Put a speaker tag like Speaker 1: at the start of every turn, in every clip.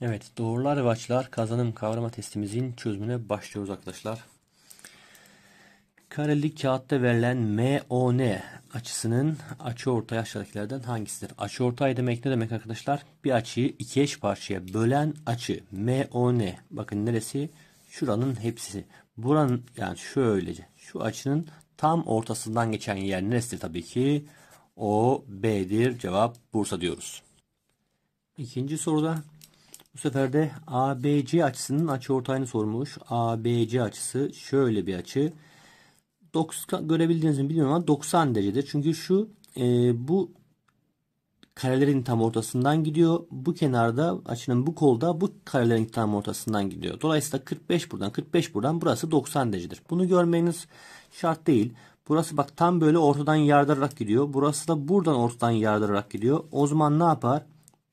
Speaker 1: Evet, doğrular ve açılar kazanım kavrama testimizin çözümüne başlıyoruz arkadaşlar. Kareli kağıtta verilen MON açısının açı ortaya aşağıdakilerden hangisidir? Açı ortay demek ne demek arkadaşlar? Bir açıyı iki eş parçaya bölen açı MON. Bakın neresi? Şuranın hepsi. Buranın yani şöylece şu açının tam ortasından geçen yer neresidir tabii ki? O B'dir. Cevap Bursa diyoruz. İkinci soruda bu sefer de ABC açısının açıortayını sormuş. ABC açısı şöyle bir açı. 90, görebildiğiniz mi bilmiyorum ama 90 derecedir. Çünkü şu e, bu karelerin tam ortasından gidiyor. Bu kenarda açının bu kolda bu karelerin tam ortasından gidiyor. Dolayısıyla 45 buradan 45 buradan burası 90 derecedir. Bunu görmeniz şart değil. Burası bak tam böyle ortadan yardırarak gidiyor. Burası da buradan ortadan yardırarak gidiyor. O zaman ne yapar?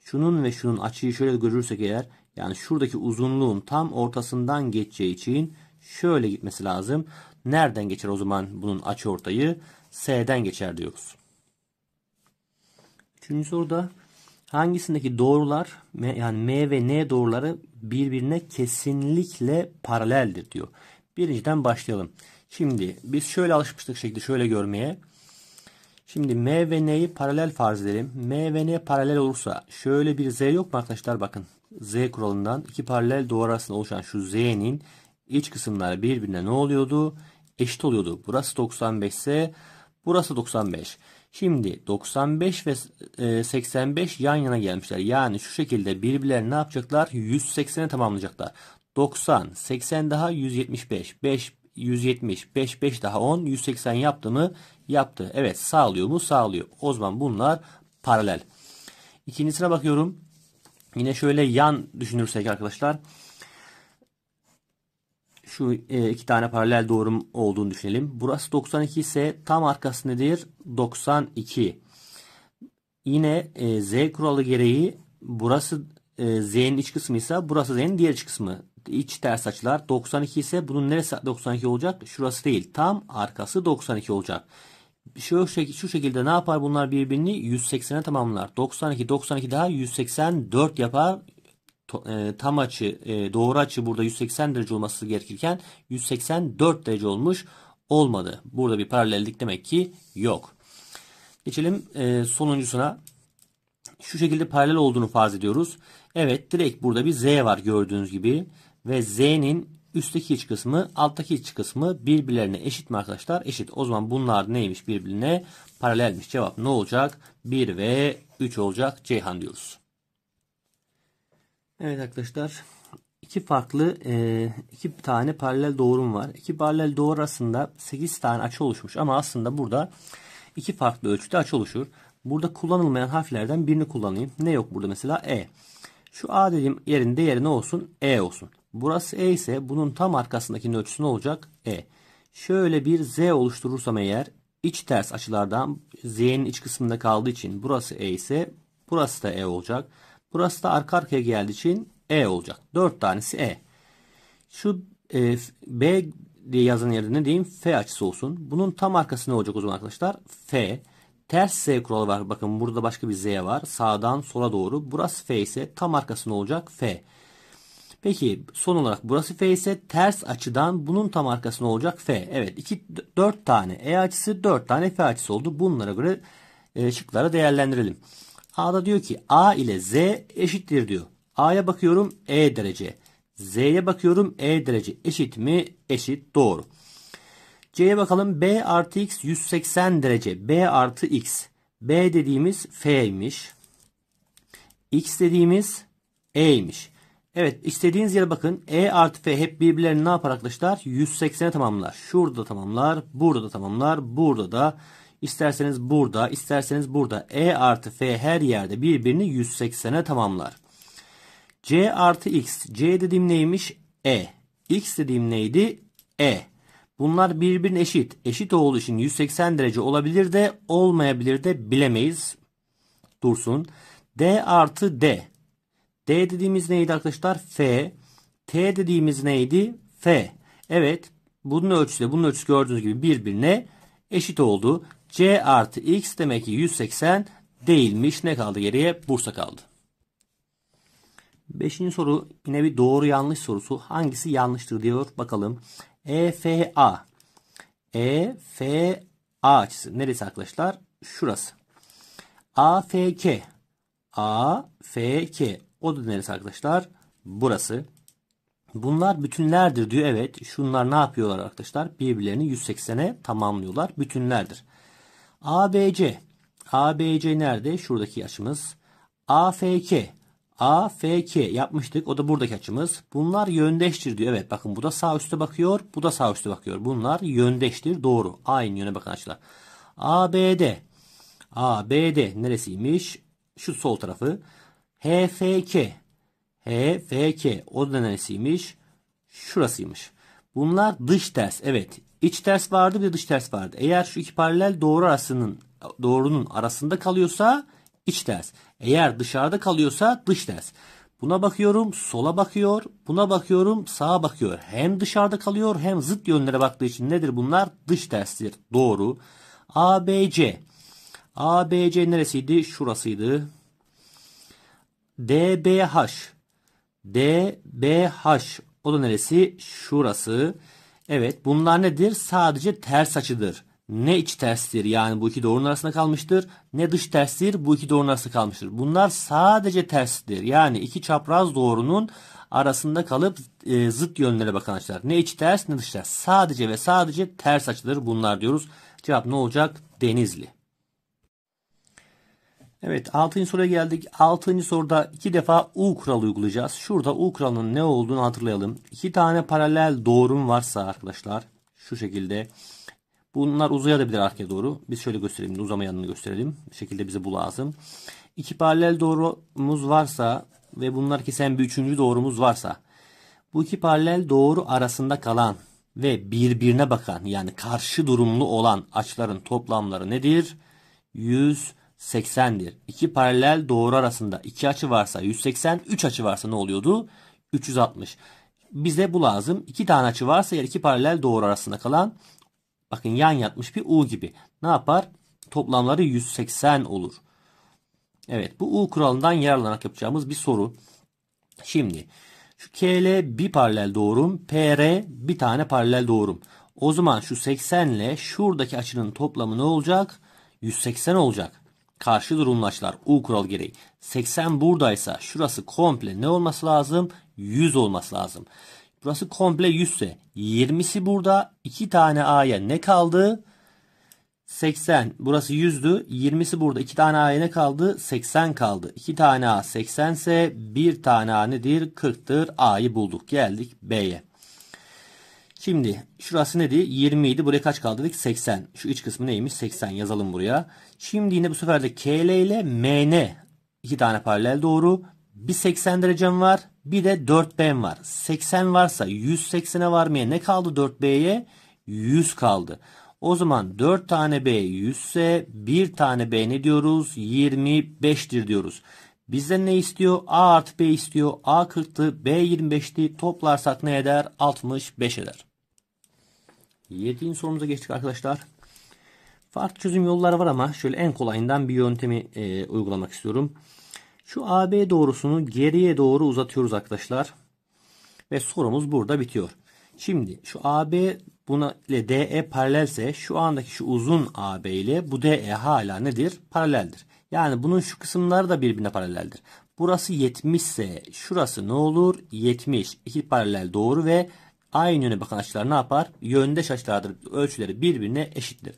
Speaker 1: şunun ve şunun açıyı şöyle görürsek eğer yani şuradaki uzunluğun tam ortasından geçeceği için şöyle gitmesi lazım. Nereden geçer o zaman bunun açı ortayı? S'den geçer diyoruz. Üçüncü soruda hangisindeki doğrular yani M ve N doğruları birbirine kesinlikle paraleldir diyor. Birinciden başlayalım. Şimdi biz şöyle alışmıştık şekilde şöyle görmeye. Şimdi M ve N'yi paralel farz edelim. M ve N paralel olursa şöyle bir Z yok mu arkadaşlar? Bakın Z kuralından iki paralel doğru arasında oluşan şu Z'nin iç kısımları birbirine ne oluyordu? Eşit oluyordu. Burası 95 ise burası 95. Şimdi 95 ve 85 e, yan yana gelmişler. Yani şu şekilde birbirlerini ne yapacaklar? 180'e tamamlayacaklar. 90, 80 daha 175, 5 170, 5 5 daha 10, 180 yaptı mı? yaptı. Evet sağlıyor mu? Sağlıyor. O zaman bunlar paralel. İkincisine bakıyorum. Yine şöyle yan düşünürsek arkadaşlar. Şu e, iki tane paralel doğrum olduğunu düşünelim. Burası 92 ise tam arkası nedir? 92. Yine e, Z kuralı gereği burası e, Z'nin iç kısmı ise burası Z'nin diğer iç kısmı. İç ters açılar 92 ise bunun neresi 92 olacak? Şurası değil. Tam arkası 92 olacak şu, şu şekilde ne yapar bunlar birbirini 180'e tamamlar. 92 92 daha 184 yapar. E, tam açı e, doğru açı burada 180 derece olması gerekirken 184 derece olmuş olmadı. Burada bir paralellik demek ki yok. Geçelim e, sonuncusuna. Şu şekilde paralel olduğunu farz ediyoruz. Evet direkt burada bir z var gördüğünüz gibi ve z'nin Üstteki iç kısmı alttaki iç kısmı birbirlerine eşit mi arkadaşlar? Eşit. O zaman bunlar neymiş birbirine? Paralelmiş. Cevap ne olacak? 1 ve 3 olacak. Ceyhan diyoruz. Evet arkadaşlar iki farklı e, iki tane paralel doğrum var. İki paralel doğru arasında 8 tane açı oluşmuş ama aslında burada iki farklı ölçüde açı oluşur. Burada kullanılmayan harflerden birini kullanayım. Ne yok burada mesela E. Şu A dediğim yerin değeri ne olsun? E olsun. Burası E ise bunun tam arkasındaki ölçüsü ne olacak? E. Şöyle bir Z oluşturursam eğer iç ters açılardan Z'nin iç kısmında kaldığı için burası E ise burası da E olacak. Burası da arka arkaya geldiği için E olacak. 4 tanesi E. Şu e, B diye yazan yerde ne diyeyim? F açısı olsun. Bunun tam arkası ne olacak o zaman arkadaşlar? F. Ters Z kuralı var. Bakın burada başka bir Z var. Sağdan sola doğru. Burası F ise tam arkası ne olacak? F. Peki son olarak burası F ise ters açıdan bunun tam arkası ne olacak? F. Evet 2, 4 tane E açısı 4 tane F açısı oldu. Bunlara göre e, şıkları değerlendirelim. A'da diyor ki A ile Z eşittir diyor. A'ya bakıyorum E derece. Z'ye bakıyorum E derece eşit mi? Eşit doğru. C'ye bakalım B artı X 180 derece. B artı X. B dediğimiz F'ymiş. X dediğimiz E'ymiş. Evet istediğiniz yere bakın. E artı F hep birbirlerini ne yapar arkadaşlar? 180'e tamamlar. Şurada tamamlar. Burada da tamamlar. Burada da. isterseniz burada. isterseniz burada. E artı F her yerde birbirini 180'e tamamlar. C artı X. C dediğim neymiş? E. X dediğim neydi? E. Bunlar birbirine eşit. Eşit olduğu için 180 derece olabilir de olmayabilir de bilemeyiz. Dursun. D artı D. D dediğimiz neydi arkadaşlar? F. T dediğimiz neydi? F. Evet. Bunun ölçüsü de bunun ölçüsü gördüğünüz gibi birbirine eşit oldu. C artı X demek ki 180 değilmiş. Ne kaldı geriye? Bursa kaldı. Beşinci soru yine bir doğru yanlış sorusu. Hangisi yanlıştır diyor. Bakalım. EFA. EFA açısı. Neresi arkadaşlar? Şurası. AFK. AFK. O da neresi arkadaşlar? Burası. Bunlar bütünlerdir diyor. Evet şunlar ne yapıyorlar arkadaşlar? Birbirlerini 180'e tamamlıyorlar. Bütünlerdir. ABC. ABC nerede? Şuradaki açımız. AFK. AFK yapmıştık. O da buradaki açımız. Bunlar yöndeştir diyor. Evet bakın bu da sağ üstte bakıyor. Bu da sağ üstte bakıyor. Bunlar yöndeştir. Doğru. Aynı yöne bakın açılar. ABD. ABD neresiymiş? Şu sol tarafı. HFK. HFK. O da neresiymiş? Şurasıymış. Bunlar dış ters. Evet. İç ders vardı bir de dış ters vardı. Eğer şu iki paralel doğru arasının doğrunun arasında kalıyorsa iç ders. Eğer dışarıda kalıyorsa dış ders. Buna bakıyorum sola bakıyor. Buna bakıyorum sağa bakıyor. Hem dışarıda kalıyor hem zıt yönlere baktığı için nedir bunlar? Dış terstir. Doğru. ABC. ABC neresiydi? Şurasıydı. DBH. DBH. O da neresi? Şurası. Evet bunlar nedir? Sadece ters açıdır. Ne iç terstir yani bu iki doğrunun arasında kalmıştır ne dış terstir bu iki doğrunun arasında kalmıştır. Bunlar sadece terstir. Yani iki çapraz doğrunun arasında kalıp e, zıt yönlere bakan açılar. Ne iç ters ne dış ters. Sadece ve sadece ters açıdır bunlar diyoruz. Cevap ne olacak? Denizli. Evet 6. soruya geldik. 6. soruda iki defa U kuralı uygulayacağız. Şurada U kuralının ne olduğunu hatırlayalım. İki tane paralel doğrum varsa arkadaşlar şu şekilde bunlar uzayabilir arkaya doğru. Biz şöyle gösterelim yanını gösterelim. Bu şekilde bize bu lazım. İki paralel doğrumuz varsa ve bunlar kesen bir üçüncü doğrumuz varsa bu iki paralel doğru arasında kalan ve birbirine bakan yani karşı durumlu olan açıların toplamları nedir? 100 80'dir. İki paralel doğru arasında iki açı varsa 180, 3 açı varsa ne oluyordu? 360. Bize bu lazım. İki tane açı varsa eğer iki paralel doğru arasında kalan bakın yan yatmış bir U gibi. Ne yapar? Toplamları 180 olur. Evet bu U kuralından yararlanarak yapacağımız bir soru. Şimdi şu KL bir paralel doğrum, PR bir tane paralel doğrum. O zaman şu 80 ile şuradaki açının toplamı ne olacak? 180 olacak karşı durumlaşlar U kural gereği 80 buradaysa şurası komple ne olması lazım? 100 olması lazım. Burası komple 100 ise 20'si burada 2 tane A'ya ne kaldı? 80 burası 100'dü 20'si burada 2 tane A'ya ne kaldı? 80 kaldı. 2 tane A 80 ise 1 tane A nedir? 40'tır. A'yı bulduk. Geldik B'ye. Şimdi şurası neydi? 20 idi. Buraya kaç kaldı dedik? 80. Şu iç kısmı neymiş? 80 yazalım buraya. Şimdi yine bu sefer de KL ile MN iki tane paralel doğru. Bir 80 derecem var. Bir de 4B'm var. 80 varsa 180'e varmaya ne kaldı 4B'ye? 100 kaldı. O zaman 4 tane B 100 ise 1 tane B ne diyoruz? 25'tir diyoruz. Bizden ne istiyor? A artı B istiyor. A 40'tı, B 25'ti. Toplarsak ne eder? 65 eder. 7. sorumuza geçtik arkadaşlar. Farklı çözüm yolları var ama şöyle en kolayından bir yöntemi e, uygulamak istiyorum. Şu AB doğrusunu geriye doğru uzatıyoruz arkadaşlar. Ve sorumuz burada bitiyor. Şimdi şu AB buna ile DE paralelse şu andaki şu uzun AB ile bu DE hala nedir? Paraleldir. Yani bunun şu kısımları da birbirine paraleldir. Burası 70 ise şurası ne olur? 70. İki paralel doğru ve aynı yöne bakan açılar ne yapar? Yöndeş açılardır. Ölçüleri birbirine eşittir.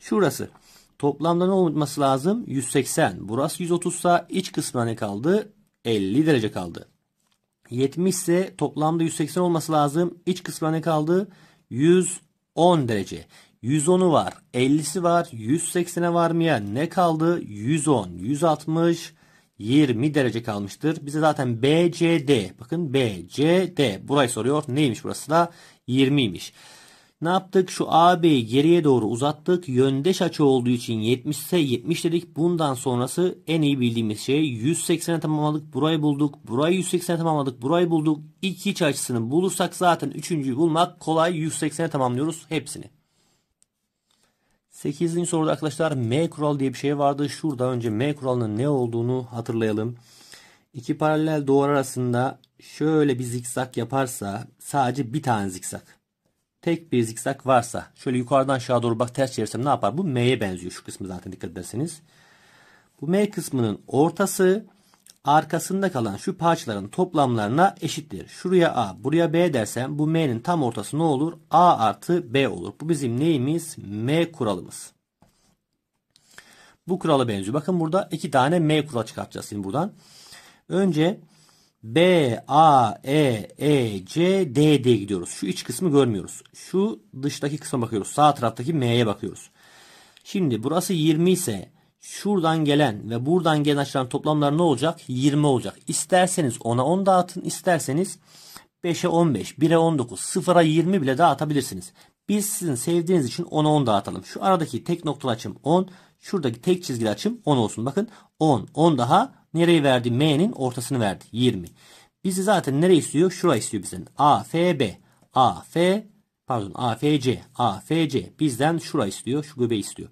Speaker 1: Şurası. Toplamda ne olması lazım? 180. Burası 130 sa iç kısmına ne kaldı? 50 derece kaldı. 70 ise toplamda 180 olması lazım. İç kısmına ne kaldı? 110 derece. 110'u var. 50'si var. 180'e varmaya ne kaldı? 110, 160, 20 derece kalmıştır. Bize zaten BCD bakın BCD burayı soruyor. Neymiş burası da 20'ymiş. Ne yaptık? Şu AB'yi geriye doğru uzattık. Yöndeş açı olduğu için 70 ise 70 dedik. Bundan sonrası en iyi bildiğimiz şey 180'e tamamladık. Burayı bulduk. Burayı 180'e tamamladık. Burayı bulduk. İki iç açısını bulursak zaten üçüncüyü bulmak kolay. 180'e tamamlıyoruz hepsini. 8. soruda arkadaşlar M kural diye bir şey vardı. Şurada önce M kuralının ne olduğunu hatırlayalım. İki paralel doğru arasında şöyle bir zikzak yaparsa sadece bir tane zikzak. Tek bir zikzak varsa şöyle yukarıdan aşağı doğru bak ters çevirsem ne yapar? Bu M'ye benziyor şu kısmı zaten dikkat ederseniz. Bu M kısmının ortası arkasında kalan şu parçaların toplamlarına eşittir. Şuraya A, buraya B dersem bu M'nin tam ortası ne olur? A artı B olur. Bu bizim neyimiz? M kuralımız. Bu kurala benziyor. Bakın burada iki tane M kural çıkartacağız şimdi buradan. Önce B, A, E, E, C, D diye gidiyoruz. Şu iç kısmı görmüyoruz. Şu dıştaki kısma bakıyoruz. Sağ taraftaki M'ye bakıyoruz. Şimdi burası 20 ise şuradan gelen ve buradan gelen açıların toplamları ne olacak? 20 olacak. İsterseniz 10'a 10 dağıtın, isterseniz 5'e 15, 1'e 19, 0'a 20 bile dağıtabilirsiniz. Biz sizin sevdiğiniz için 10'a 10 dağıtalım. Şu aradaki tek noktalı açım 10, şuradaki tek çizgili açım 10 olsun. Bakın 10, 10 daha nereyi verdi? M'nin ortasını verdi. 20. Bizi zaten nereye istiyor? Şurayı istiyor bizden. A, F, B. A, F, pardon A, F, C. A, F, C. Bizden şurayı istiyor. Şu göbeği istiyor.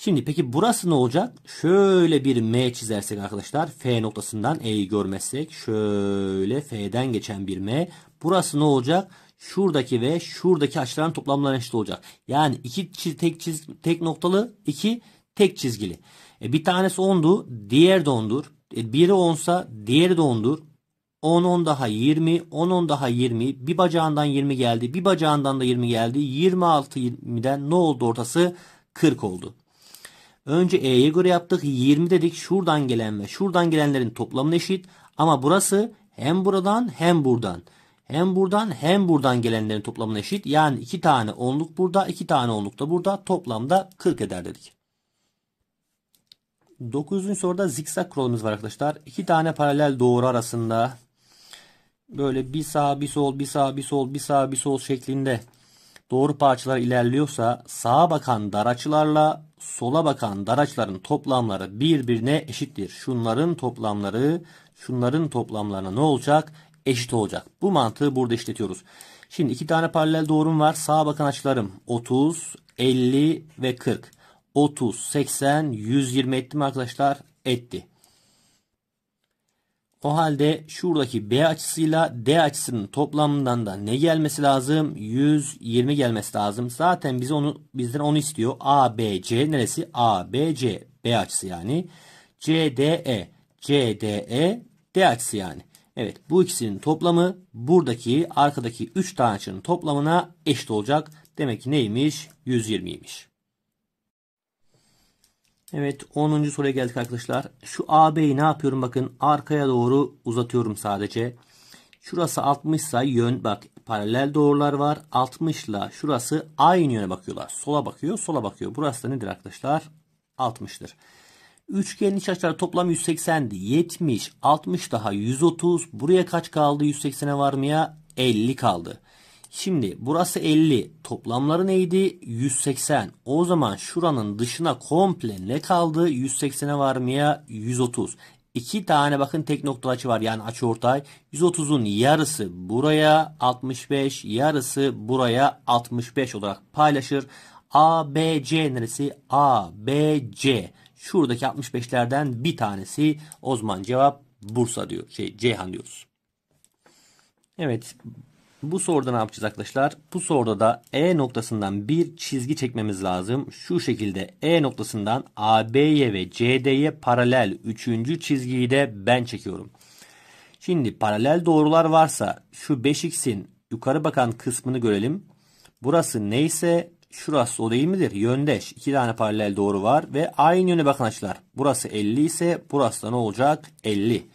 Speaker 1: Şimdi peki burası ne olacak? Şöyle bir M çizersek arkadaşlar. F noktasından E'yi görmezsek. Şöyle F'den geçen bir M. Burası ne olacak? Şuradaki ve şuradaki açıların toplamları eşit olacak. Yani iki çiz, tek, çiz, tek noktalı iki tek çizgili. E, bir tanesi 10'du. Diğer de 10'dur. E, biri 10'sa diğeri de 10'dur. 10 10 daha 20 10 10 daha 20 bir bacağından 20 geldi bir bacağından da 20 geldi 26 20'den ne oldu ortası 40 oldu. Önce E'ye göre yaptık. 20 dedik. Şuradan gelen ve şuradan gelenlerin toplamına eşit. Ama burası hem buradan hem buradan. Hem buradan hem buradan gelenlerin toplamına eşit. Yani 2 tane onluk burada, 2 tane onluk da burada. Toplamda 40 eder dedik. 9. soruda zikzak kuralımız var arkadaşlar. 2 tane paralel doğru arasında böyle bir sağ bir sol bir sağ bir sol bir sağ bir sol şeklinde doğru parçalar ilerliyorsa sağa bakan dar açılarla sola bakan daraçların toplamları birbirine eşittir. Şunların toplamları şunların toplamlarına ne olacak? Eşit olacak. Bu mantığı burada işletiyoruz. Şimdi iki tane paralel doğrum var. Sağa bakan açılarım 30, 50 ve 40. 30, 80, 120 etti mi arkadaşlar? Etti. O halde şuradaki B açısıyla D açısının toplamından da ne gelmesi lazım? 120 gelmesi lazım. Zaten bize onu bizden onu istiyor. ABC neresi? ABC B açısı yani. CDE CDE D açısı yani. Evet bu ikisinin toplamı buradaki arkadaki 3 tane açının toplamına eşit olacak. Demek ki neymiş? 120'ymiş. Evet 10. soruya geldik arkadaşlar. Şu AB'yi ne yapıyorum bakın arkaya doğru uzatıyorum sadece. Şurası 60 ise yön bak paralel doğrular var. 60 ile şurası aynı yöne bakıyorlar. Sola bakıyor sola bakıyor. Burası da nedir arkadaşlar? 60'tır. Üçgenin iç açıları toplam 180'di. 70, 60 daha 130. Buraya kaç kaldı 180'e varmaya? 50 kaldı. Şimdi burası 50. Toplamları neydi? 180. O zaman şuranın dışına komple ne kaldı? 180'e varmaya 130. İki tane bakın tek noktalı açı var yani açı ortay. 130'un yarısı buraya 65 yarısı buraya 65 olarak paylaşır. ABC neresi? ABC. B, C. Şuradaki 65'lerden bir tanesi o zaman cevap Bursa diyor. Şey Ceyhan diyoruz. Evet bu soruda ne yapacağız arkadaşlar? Bu soruda da E noktasından bir çizgi çekmemiz lazım. Şu şekilde E noktasından AB'ye ve CD'ye paralel üçüncü çizgiyi de ben çekiyorum. Şimdi paralel doğrular varsa şu 5x'in yukarı bakan kısmını görelim. Burası neyse şurası o değil midir? Yöndeş. İki tane paralel doğru var ve aynı yöne bakan açılar. Burası 50 ise burası da ne olacak? 50.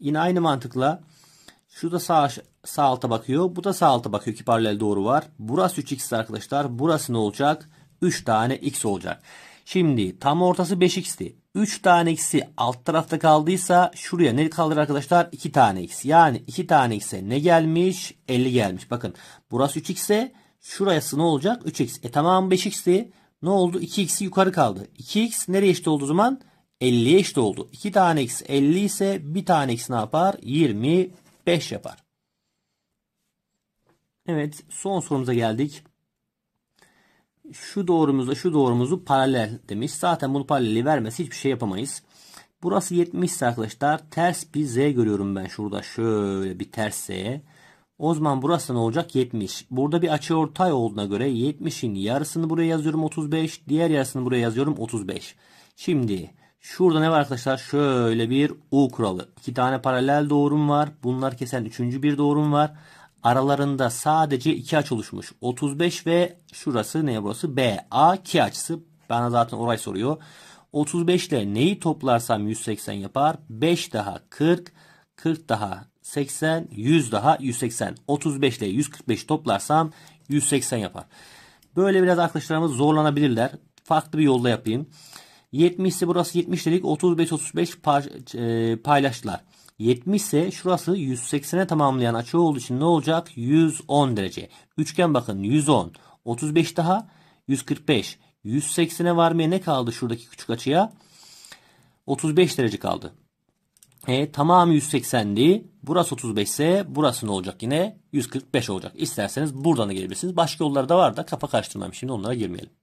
Speaker 1: Yine aynı mantıkla şu da sağ, sağ alta bakıyor. Bu da sağ alta bakıyor. İki paralel doğru var. Burası 3x arkadaşlar. Burası ne olacak? 3 tane x olacak. Şimdi tam ortası 5x'ti. 3 tane x'i alt tarafta kaldıysa şuraya ne kalır arkadaşlar? 2 tane x. Yani 2 tane x'e ne gelmiş? 50 gelmiş. Bakın burası 3x'e şurası ne olacak? 3x. E tamam 5x'ti. Ne oldu? 2x'i yukarı kaldı. 2x nereye eşit oldu o zaman? 50'ye eşit oldu. 2 tane x 50 ise 1 tane x ne yapar? 20 5 yapar. Evet son sorumuza geldik. Şu doğrumuzla şu doğrumuzu paralel demiş. Zaten bunu paraleli vermesi hiçbir şey yapamayız. Burası 70 arkadaşlar ters bir Z görüyorum ben şurada şöyle bir ters Z. O zaman burası ne olacak? 70. Burada bir açı ortay olduğuna göre 70'in yarısını buraya yazıyorum 35. Diğer yarısını buraya yazıyorum 35. Şimdi Şurada ne var arkadaşlar? Şöyle bir U kuralı. İki tane paralel doğrum var. Bunlar kesen üçüncü bir doğrum var. Aralarında sadece iki aç oluşmuş. 35 ve şurası ne burası? B. A. 2 açısı. Bana zaten orayı soruyor. 35 ile neyi toplarsam 180 yapar. 5 daha 40. 40 daha 80. 100 daha 180. 35 ile 145 toplarsam 180 yapar. Böyle biraz arkadaşlarımız zorlanabilirler. Farklı bir yolda yapayım. 70 ise burası 70 dedik. 35-35 e, paylaştılar. 70 ise şurası 180'e tamamlayan açı olduğu için ne olacak? 110 derece. Üçgen bakın 110. 35 daha 145. 180'e varmaya ne kaldı şuradaki küçük açıya? 35 derece kaldı. E, tamamı 180'di. Burası 35 ise burası ne olacak yine? 145 olacak. İsterseniz buradan da gelebilirsiniz. Başka yollar da var da kafa karıştırmam. Şimdi onlara girmeyelim.